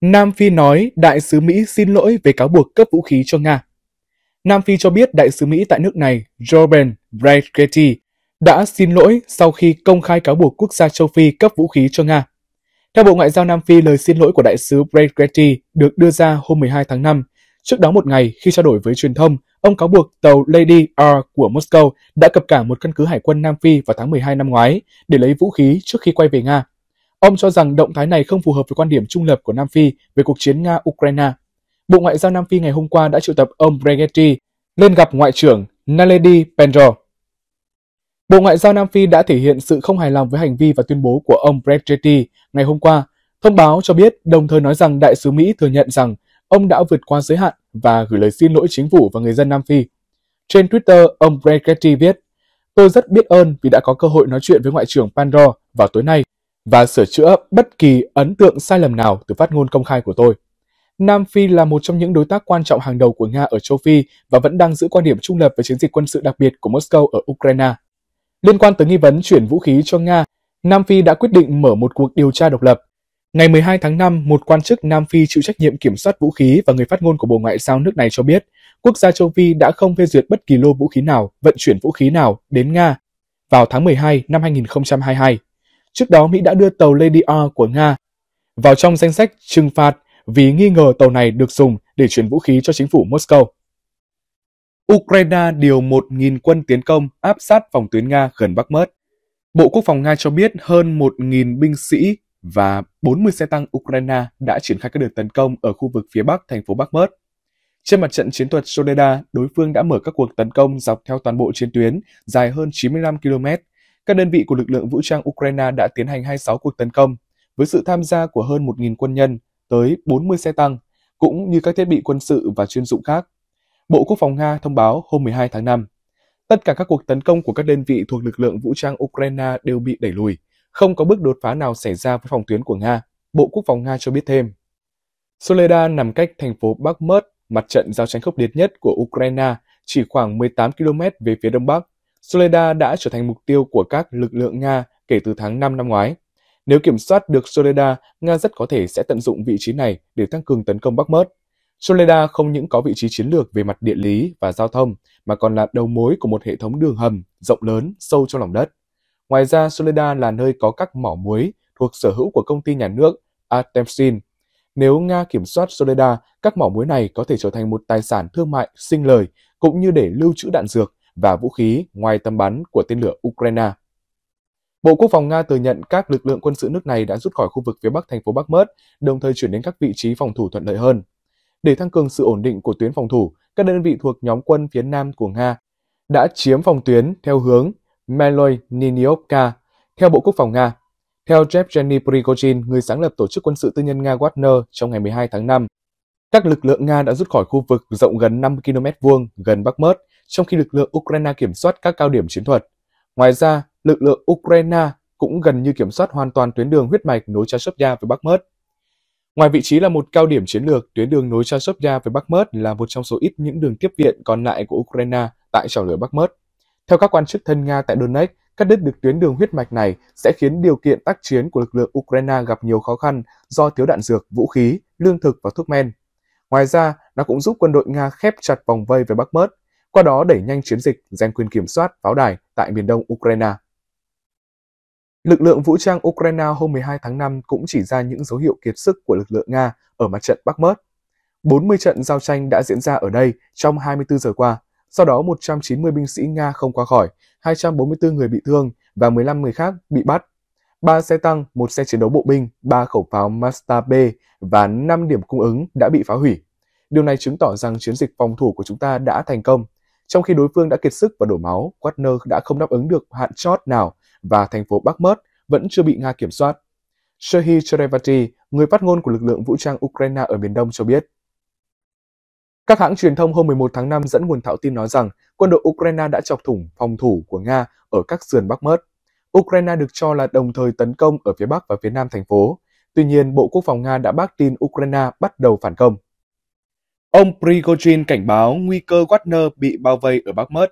Nam Phi nói đại sứ Mỹ xin lỗi về cáo buộc cấp vũ khí cho Nga. Nam Phi cho biết đại sứ Mỹ tại nước này, Jordan Braithwaite, đã xin lỗi sau khi công khai cáo buộc quốc gia châu Phi cấp vũ khí cho Nga. Theo Bộ Ngoại giao Nam Phi, lời xin lỗi của đại sứ Braithwaite được đưa ra hôm 12 tháng 5. Trước đó một ngày, khi trao đổi với truyền thông, ông cáo buộc tàu Lady R của Moscow đã cập cảng một căn cứ hải quân Nam Phi vào tháng 12 năm ngoái để lấy vũ khí trước khi quay về Nga. Ông cho rằng động thái này không phù hợp với quan điểm trung lập của Nam Phi về cuộc chiến Nga-Ukraine. Bộ Ngoại giao Nam Phi ngày hôm qua đã triệu tập ông Bregetti lên gặp Ngoại trưởng Naledi Pandor. Bộ Ngoại giao Nam Phi đã thể hiện sự không hài lòng với hành vi và tuyên bố của ông Bregetti ngày hôm qua. Thông báo cho biết đồng thời nói rằng Đại sứ Mỹ thừa nhận rằng ông đã vượt qua giới hạn và gửi lời xin lỗi chính phủ và người dân Nam Phi. Trên Twitter, ông Bregetti viết, Tôi rất biết ơn vì đã có cơ hội nói chuyện với Ngoại trưởng Pandor vào tối nay và sửa chữa bất kỳ ấn tượng sai lầm nào từ phát ngôn công khai của tôi. Nam Phi là một trong những đối tác quan trọng hàng đầu của Nga ở châu Phi và vẫn đang giữ quan điểm trung lập về chiến dịch quân sự đặc biệt của Moscow ở Ukraine. Liên quan tới nghi vấn chuyển vũ khí cho Nga, Nam Phi đã quyết định mở một cuộc điều tra độc lập. Ngày 12 tháng 5, một quan chức Nam Phi chịu trách nhiệm kiểm soát vũ khí và người phát ngôn của Bộ Ngoại giao nước này cho biết, quốc gia châu Phi đã không phê duyệt bất kỳ lô vũ khí nào, vận chuyển vũ khí nào đến Nga vào tháng 12 năm 2022. Trước đó Mỹ đã đưa tàu Lady R của Nga vào trong danh sách trừng phạt vì nghi ngờ tàu này được dùng để chuyển vũ khí cho chính phủ Moscow. Ukraine điều 1.000 quân tiến công áp sát phòng tuyến Nga gần Bắc Mớt. Bộ Quốc phòng Nga cho biết hơn 1.000 binh sĩ và 40 xe tăng Ukraine đã triển khai các đợt tấn công ở khu vực phía bắc thành phố Bắc Mớt. Trên mặt trận chiến thuật Soledad, đối phương đã mở các cuộc tấn công dọc theo toàn bộ chiến tuyến dài hơn 95 km các đơn vị của lực lượng vũ trang Ukraine đã tiến hành 26 cuộc tấn công, với sự tham gia của hơn 1.000 quân nhân, tới 40 xe tăng, cũng như các thiết bị quân sự và chuyên dụng khác. Bộ Quốc phòng Nga thông báo hôm 12 tháng 5, tất cả các cuộc tấn công của các đơn vị thuộc lực lượng vũ trang Ukraine đều bị đẩy lùi, không có bước đột phá nào xảy ra với phòng tuyến của Nga, Bộ Quốc phòng Nga cho biết thêm. Soledar nằm cách thành phố Bakhmut, mặt trận giao tranh khốc liệt nhất của Ukraine, chỉ khoảng 18 km về phía đông bắc, Soledar đã trở thành mục tiêu của các lực lượng Nga kể từ tháng 5 năm ngoái. Nếu kiểm soát được Soledar, Nga rất có thể sẽ tận dụng vị trí này để tăng cường tấn công Bắc Mớt. Soledar không những có vị trí chiến lược về mặt địa lý và giao thông, mà còn là đầu mối của một hệ thống đường hầm rộng lớn sâu trong lòng đất. Ngoài ra, Soledar là nơi có các mỏ muối thuộc sở hữu của công ty nhà nước Artemsin. Nếu Nga kiểm soát Soledar, các mỏ muối này có thể trở thành một tài sản thương mại sinh lời, cũng như để lưu trữ đạn dược và vũ khí ngoài tầm bắn của tên lửa Ukraine. Bộ Quốc phòng Nga thừa nhận các lực lượng quân sự nước này đã rút khỏi khu vực phía bắc thành phố Bắc Mớt, đồng thời chuyển đến các vị trí phòng thủ thuận lợi hơn. Để tăng cường sự ổn định của tuyến phòng thủ, các đơn vị thuộc nhóm quân phía nam của Nga đã chiếm phòng tuyến theo hướng Meloy Niniovka, theo Bộ Quốc phòng Nga. Theo Yevgeny Prigozhin, người sáng lập tổ chức quân sự tư nhân Nga Wagner trong ngày 12 tháng 5, các lực lượng Nga đã rút khỏi khu vực rộng gần 5 km vuông gần Bắc Mớt, trong khi lực lượng Ukraine kiểm soát các cao điểm chiến thuật. Ngoài ra, lực lượng Ukraine cũng gần như kiểm soát hoàn toàn tuyến đường huyết mạch nối Chashovya với Bắc Mớt. Ngoài vị trí là một cao điểm chiến lược, tuyến đường nối Chashovya với Bắc Mớt là một trong số ít những đường tiếp viện còn lại của Ukraine tại trào lửa Bắc Mớt. Theo các quan chức thân Nga tại Donetsk, cắt đứt được tuyến đường huyết mạch này sẽ khiến điều kiện tác chiến của lực lượng Ukraine gặp nhiều khó khăn do thiếu đạn dược, vũ khí, lương thực và thuốc men. Ngoài ra, nó cũng giúp quân đội Nga khép chặt vòng vây về Bắc Mớt, qua đó đẩy nhanh chiến dịch giành quyền kiểm soát pháo đài tại miền đông Ukraine. Lực lượng vũ trang Ukraine hôm 12 tháng 5 cũng chỉ ra những dấu hiệu kiệt sức của lực lượng Nga ở mặt trận Bắc Mớt. 40 trận giao tranh đã diễn ra ở đây trong 24 giờ qua, sau đó 190 binh sĩ Nga không qua khỏi, 244 người bị thương và 15 người khác bị bắt. 3 xe tăng, 1 xe chiến đấu bộ binh, 3 khẩu pháo Mazda B và 5 điểm cung ứng đã bị phá hủy. Điều này chứng tỏ rằng chiến dịch phòng thủ của chúng ta đã thành công trong khi đối phương đã kiệt sức và đổ máu, Wagner đã không đáp ứng được hạn chót nào và thành phố Bakhmut vẫn chưa bị Nga kiểm soát. Serhiy Cherevati, người phát ngôn của lực lượng vũ trang Ukraine ở miền Đông cho biết. Các hãng truyền thông hôm 11 tháng 5 dẫn nguồn thạo tin nói rằng quân đội Ukraine đã chọc thủng phòng thủ của Nga ở các sườn Bắc Mớt. Ukraine được cho là đồng thời tấn công ở phía Bắc và phía Nam thành phố. Tuy nhiên, Bộ Quốc phòng Nga đã bác tin Ukraine bắt đầu phản công. Ông Prigozhin cảnh báo nguy cơ Wagner bị bao vây ở Bakhmut.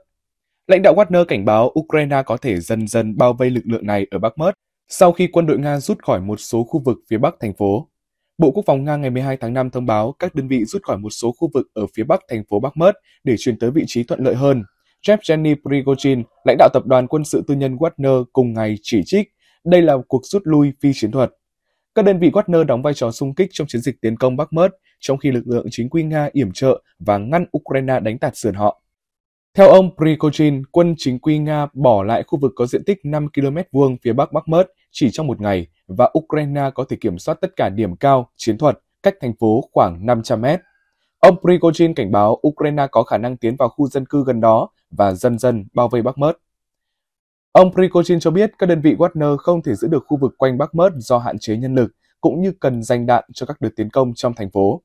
Lãnh đạo Wagner cảnh báo Ukraine có thể dần dần bao vây lực lượng này ở Bakhmut sau khi quân đội Nga rút khỏi một số khu vực phía bắc thành phố. Bộ Quốc phòng Nga ngày 12 tháng 5 thông báo các đơn vị rút khỏi một số khu vực ở phía bắc thành phố Bakhmut để chuyển tới vị trí thuận lợi hơn. Jeff Yevgeny Prigozhin, lãnh đạo tập đoàn quân sự tư nhân Wagner cùng ngày chỉ trích đây là cuộc rút lui phi chiến thuật. Các đơn vị Wagner đóng vai trò xung kích trong chiến dịch tiến công Bakhmut, trong khi lực lượng chính quy Nga yểm trợ và ngăn Ukraine đánh tạt sườn họ. Theo ông Prigozhin, quân chính quy Nga bỏ lại khu vực có diện tích 5 km vuông phía bắc bắc mớt chỉ trong một ngày và Ukraine có thể kiểm soát tất cả điểm cao, chiến thuật, cách thành phố khoảng 500 mét. Ông Prigozhin cảnh báo Ukraine có khả năng tiến vào khu dân cư gần đó và dần dần bao vây bắc mớt Ông Prigozhin cho biết các đơn vị Wagner không thể giữ được khu vực quanh bắc mớt do hạn chế nhân lực, cũng như cần dành đạn cho các đợt tiến công trong thành phố.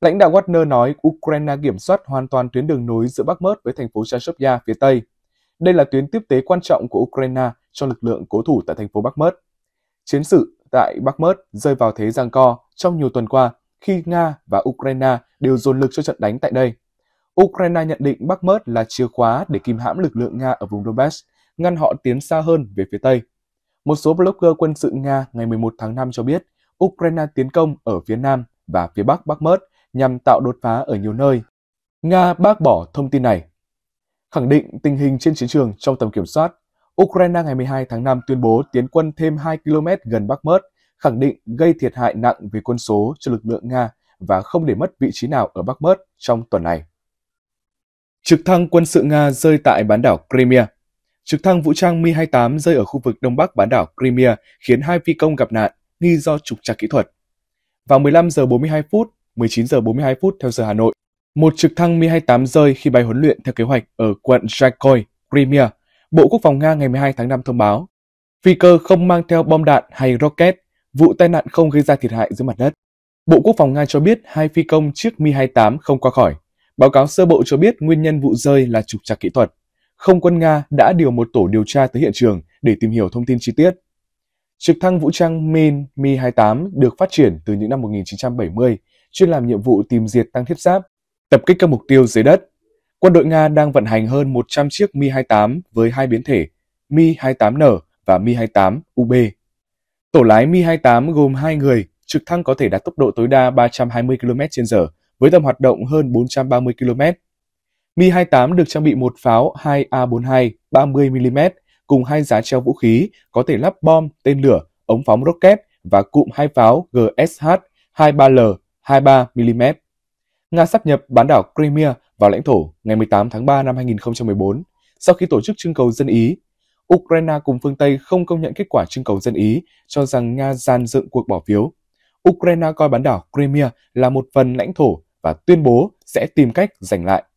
Lãnh đạo Wagner nói Ukraine kiểm soát hoàn toàn tuyến đường nối giữa Bắc Mớt với thành phố Chashovya phía Tây. Đây là tuyến tiếp tế quan trọng của Ukraine cho lực lượng cố thủ tại thành phố Bắc Mớt. Chiến sự tại Bắc Mớt rơi vào thế giang co trong nhiều tuần qua khi Nga và Ukraine đều dồn lực cho trận đánh tại đây. Ukraine nhận định Bắc Mớt là chìa khóa để kìm hãm lực lượng Nga ở vùng Donbass, ngăn họ tiến xa hơn về phía Tây. Một số blogger quân sự Nga ngày 11 tháng 5 cho biết Ukraine tiến công ở phía nam và phía bắc Bakhmut nhằm tạo đột phá ở nhiều nơi. Nga bác bỏ thông tin này. Khẳng định tình hình trên chiến trường trong tầm kiểm soát, Ukraine ngày 12 tháng 5 tuyên bố tiến quân thêm 2 km gần Bakhmut, khẳng định gây thiệt hại nặng về quân số cho lực lượng Nga và không để mất vị trí nào ở Bakhmut trong tuần này. Trực thăng quân sự Nga rơi tại bán đảo Crimea Trực thăng vũ trang Mi-28 rơi ở khu vực đông bắc bán đảo Crimea khiến hai phi công gặp nạn, nghi do trục trặc kỹ thuật. Vào 15 giờ 42 phút, 19 giờ 42 phút theo giờ Hà Nội, một trực thăng Mi-28 rơi khi bay huấn luyện theo kế hoạch ở quận Zhaikoy, Crimea, Bộ Quốc phòng Nga ngày 12 tháng 5 thông báo. Phi cơ không mang theo bom đạn hay rocket, vụ tai nạn không gây ra thiệt hại dưới mặt đất. Bộ Quốc phòng Nga cho biết hai phi công chiếc Mi-28 không qua khỏi. Báo cáo sơ bộ cho biết nguyên nhân vụ rơi là trục trặc kỹ thuật. Không quân Nga đã điều một tổ điều tra tới hiện trường để tìm hiểu thông tin chi tiết. Trực thăng vũ trang Min Mi-28 được phát triển từ những năm 1970, chuyên làm nhiệm vụ tìm diệt tăng thiết giáp, tập kích các mục tiêu dưới đất. Quân đội Nga đang vận hành hơn 100 chiếc Mi-28 với hai biến thể Mi-28N và Mi-28UB. Tổ lái Mi-28 gồm hai người, trực thăng có thể đạt tốc độ tối đa 320 km/h với tầm hoạt động hơn 430 km. Mi-28 được trang bị một pháo 2A42 30mm cùng hai giá treo vũ khí có thể lắp bom, tên lửa, ống phóng rocket và cụm hai pháo GSH-23L 23mm. Nga sắp nhập bán đảo Crimea vào lãnh thổ ngày 18 tháng 3 năm 2014 sau khi tổ chức trưng cầu dân Ý. Ukraine cùng phương Tây không công nhận kết quả trưng cầu dân Ý, cho rằng Nga gian dựng cuộc bỏ phiếu. Ukraine coi bán đảo Crimea là một phần lãnh thổ và tuyên bố sẽ tìm cách giành lại.